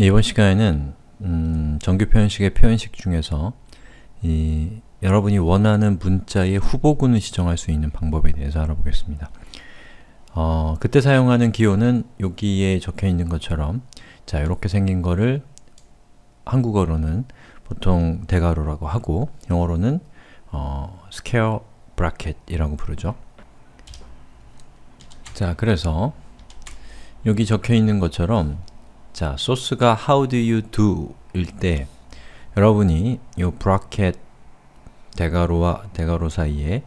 예, 이번 시간에는 음, 정규 표현식의 표현식 중에서 이, 여러분이 원하는 문자의 후보군을 지정할 수 있는 방법에 대해서 알아보겠습니다. 어, 그때 사용하는 기호는 여기에 적혀 있는 것처럼 자 이렇게 생긴 거를 한국어로는 보통 대괄호라고 하고 영어로는 어, scale bracket이라고 부르죠. 자 그래서 여기 적혀 있는 것처럼 자, 소스가 how do you do 일 때 여러분이 요 브라켓 대괄호와 대괄호 사이에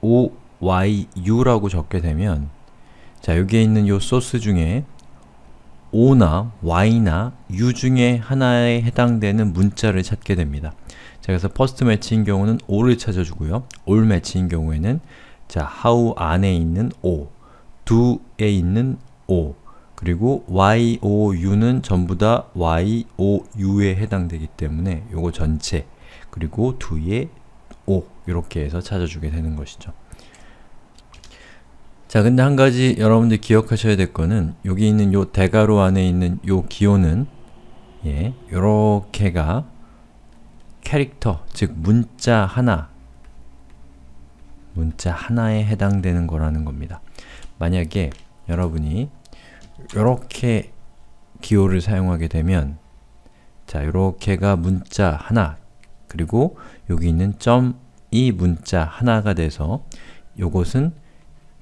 o, y, u라고 적게 되면 자, 여기에 있는 요 소스 중에 o나 y나 u 중에 하나에 해당되는 문자를 찾게 됩니다. 자, 그래서 퍼스트 매치인 경우는 o를 찾아주고요. a l 매치인 경우에는 자, how 안에 있는 o, do에 있는 o, 그리고 YOU는 전부 다 YOU에 해당되기 때문에 요거 전체 그리고 뒤의 O 이렇게 해서 찾아주게 되는 것이죠. 자 근데 한 가지 여러분들 기억하셔야 될 거는 여기 있는 요 대괄호 안에 있는 요 기호는 예, 요렇게가 캐릭터, 즉 문자 하나 문자 하나에 해당되는 거라는 겁니다. 만약에 여러분이 이렇게 기호를 사용하게 되면 자, 이렇게가 문자 하나 그리고 여기 있는 점이 문자 하나가 돼서 요것은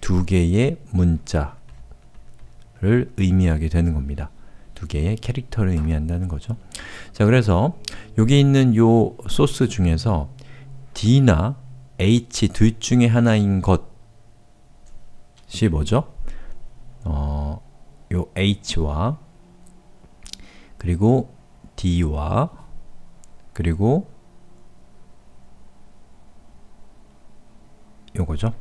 두 개의 문자를 의미하게 되는 겁니다. 두 개의 캐릭터를 의미한다는 거죠. 자, 그래서 여기 있는 요 소스 중에서 D나 H 둘 중에 하나인 것이 뭐죠? 요 h와 그리고 d와 그리고 요거죠.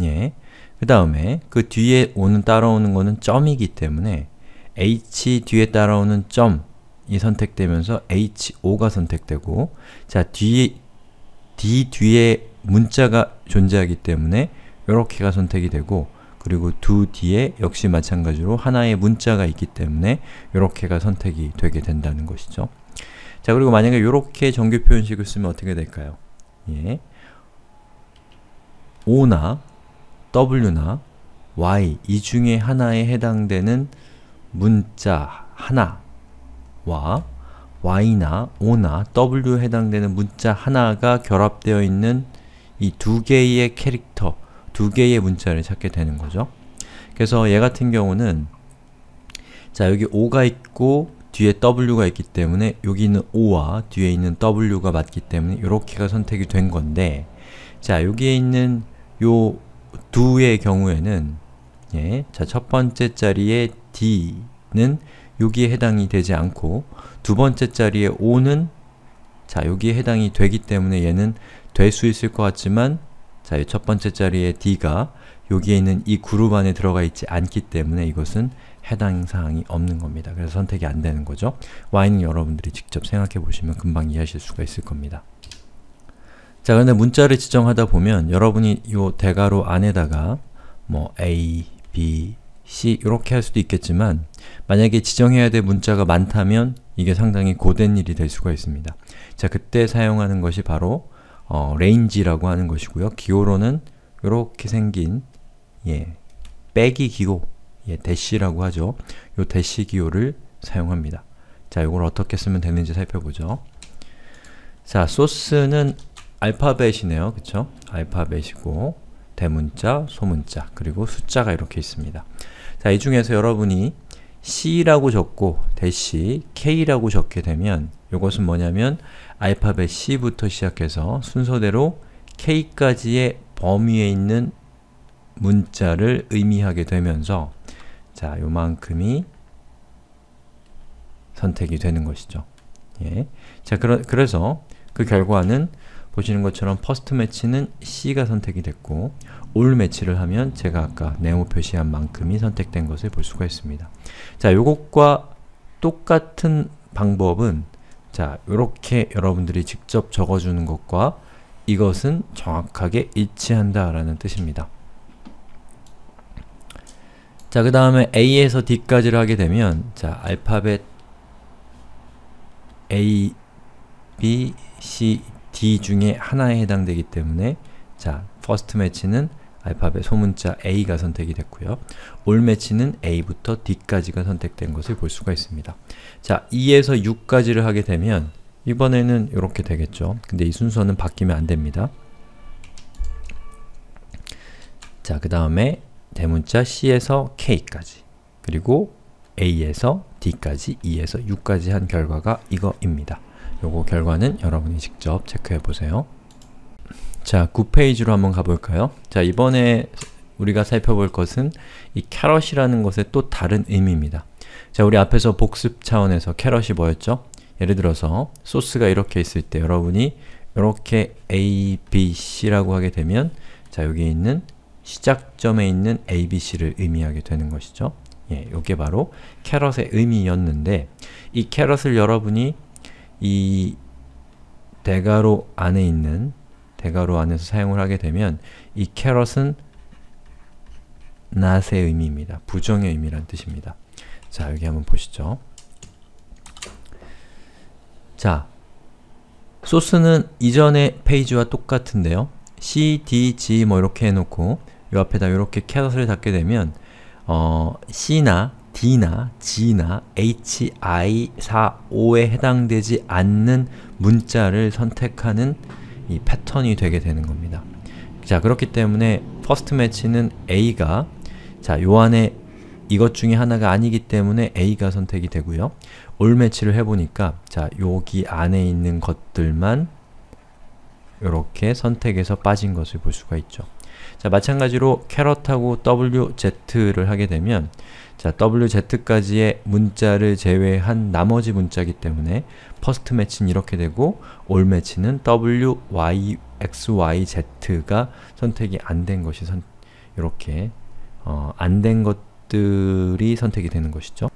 예. 그 다음에 그 뒤에 오는 따라오는 거는 점이기 때문에 h 뒤에 따라오는 점이 선택되면서 h5가 선택되고 자, 뒤 d 뒤에 문자가 존재하기 때문에 요렇게가 선택이 되고 그리고 두 뒤에 역시 마찬가지로 하나의 문자가 있기 때문에 이렇게가 선택이 되게 된다는 것이죠. 자, 그리고 만약에 이렇게 정규 표현식을 쓰면 어떻게 될까요? 예. O나 W나 Y 이 중에 하나에 해당되는 문자 하나와 Y나 O나 W에 해당되는 문자 하나가 결합되어 있는 이 두 개의 캐릭터 두 개의 문자를 찾게 되는 거죠. 그래서 얘 같은 경우는 자 여기 5가 있고 뒤에 w가 있기 때문에 여기 있는 5와 뒤에 있는 w가 맞기 때문에 이렇게가 선택이 된 건데 자 여기에 있는 요 두의 경우에는 예, 자첫 번째 자리에 d는 여기에 해당이 되지 않고 두 번째 자리에 5는 자 여기에 해당이 되기 때문에 얘는 될 수 있을 것 같지만 자, 이 첫 번째 자리에 d가 여기에 있는 이 그룹 안에 들어가 있지 않기 때문에 이것은 해당 사항이 없는 겁니다. 그래서 선택이 안 되는 거죠. y는 여러분들이 직접 생각해 보시면 금방 이해하실 수가 있을 겁니다. 자, 그런데 문자를 지정하다 보면 여러분이 이 대괄호 안에다가 뭐 a, b, c 이렇게 할 수도 있겠지만 만약에 지정해야 될 문자가 많다면 이게 상당히 고된 일이 될 수가 있습니다. 자, 그때 사용하는 것이 바로 어, 레인지라고 하는 것이고요. 기호로는 이렇게 생긴 예, 빼기 기호, 예, 대시라고 하죠. 요 대시 기호를 사용합니다. 자, 이걸 어떻게 쓰면 되는지 살펴보죠. 자, 소스는 알파벳이네요. 그쵸? 알파벳이고 대문자, 소문자, 그리고 숫자가 이렇게 있습니다. 자, 이 중에서 여러분이 C라고 적고 대시 K라고 적게 되면 이것은 뭐냐면 알파벳 C부터 시작해서 순서대로 K까지의 범위에 있는 문자를 의미하게 되면서 자, 요만큼이 선택이 되는 것이죠. 예. 자, 그러, 그래서 그 결과는 보시는 것처럼 퍼스트 매치는 C가 선택이 됐고 올 매치를 하면 제가 아까 네모 표시한 만큼이 선택된 것을 볼 수가 있습니다. 자, 요것과 똑같은 방법은 자, 요렇게 여러분들이 직접 적어주는 것과 이것은 정확하게 일치한다 라는 뜻입니다. 자, 그 다음에 A에서 D까지를 하게 되면 자, 알파벳 A, B, C, D 중에 하나에 해당되기 때문에 자, first match는 알파벳 소문자 A가 선택이 됐고요. 올 매치는 A부터 D까지가 선택된 것을 볼 수가 있습니다. 자, 2에서 6까지를 하게 되면 이번에는 이렇게 되겠죠. 근데 이 순서는 바뀌면 안 됩니다. 자, 그 다음에 대문자 C에서 K까지 그리고 A에서 D까지, 2에서 6까지 한 결과가 이거입니다. 요거 결과는 여러분이 직접 체크해보세요. 자, 9페이지로 한번 가볼까요? 자, 이번에 우리가 살펴볼 것은 이 캐럿이라는 것의 또 다른 의미입니다. 자, 우리 앞에서 복습 차원에서 캐럿이 뭐였죠? 예를 들어서 소스가 이렇게 있을 때 여러분이 이렇게 A, B, C라고 하게 되면 자, 여기 있는 시작점에 있는 A, B, C를 의미하게 되는 것이죠. 예, 요게 바로 캐럿의 의미였는데 이 캐럿을 여러분이 이 대괄호 안에 있는 대괄호 안에서 사용을 하게 되면 이 캐럿은 not의 의미입니다. 부정의 의미란 뜻입니다. 자, 여기 한번 보시죠. 자, 소스는 이전의 페이지와 똑같은데요. C, D, G 뭐 이렇게 해놓고 이 앞에다 이렇게 캐럿을 닫게 되면 어, C나 D나 G나 HI45에 해당되지 않는 문자를 선택하는 이 패턴이 되게 되는 겁니다. 자 그렇기 때문에 퍼스트 매치는 A가 자 요한의 이것 중에 하나가 아니기 때문에 A가 선택이 되고요. 올 매치를 해보니까 자 여기 안에 있는 것들만 이렇게 선택해서 빠진 것을 볼 수가 있죠. 자, 마찬가지로 캐럿하고 wz를 하게 되면 자, wz까지의 문자를 제외한 나머지 문자기 이 때문에 퍼스트 매치는 이렇게 되고 올 매치는 w, y, x, y, z가 선택이 안 된 것이 선, 이렇게 어, 안 된 것들이 선택이 되는 것이죠.